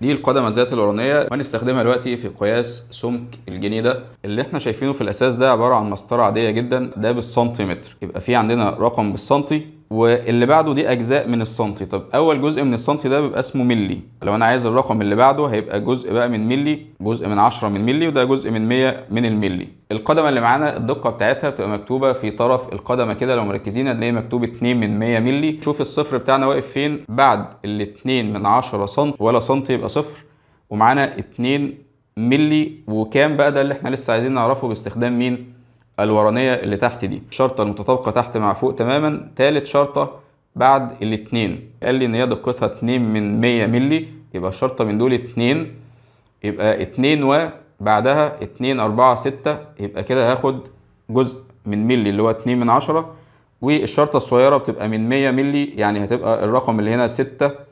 دي القدمة الذات الورانية هنستخدمها دلوقتي في قياس سمك الجنيه ده اللي احنا شايفينه في الأساس ده عبارة عن مسطرة عادية جدا ده بالسنتيمتر يبقى في عندنا رقم بالسنتي واللي بعده دي اجزاء من السنتي طب اول جزء من السنتي ده بيبقى اسمه ملي لو انا عايز الرقم اللي بعده هيبقى جزء بقى من ملي جزء من 10 من ملي وده جزء من 100 من الملي القدمه اللي معانا الدقه بتاعتها بتبقى مكتوبه في طرف القدمه كده لو مركزين هتلاقي مكتوب 2 من 100 ملي شوف الصفر بتاعنا واقف فين بعد ال 2 من 10 سنتي ولا سنتي يبقى صفر ومعانا 2 ملي وكام بقى ده اللي احنا لسه عايزين نعرفه باستخدام مين الورانية اللي تحت دي الشرطة المتطابقة تحت مع فوق تماما تالت شرطة بعد الاتنين قال لي ان هي دقتها اتنين من مية ملي يبقى الشرطة من دول اتنين يبقى اتنين و بعدها اتنين اربعة ستة يبقى كده هاخد جزء من ملي اللي هو اتنين من عشرة والشرطة الصغيرة بتبقى من مية ملي يعني هتبقى الرقم اللي هنا ستة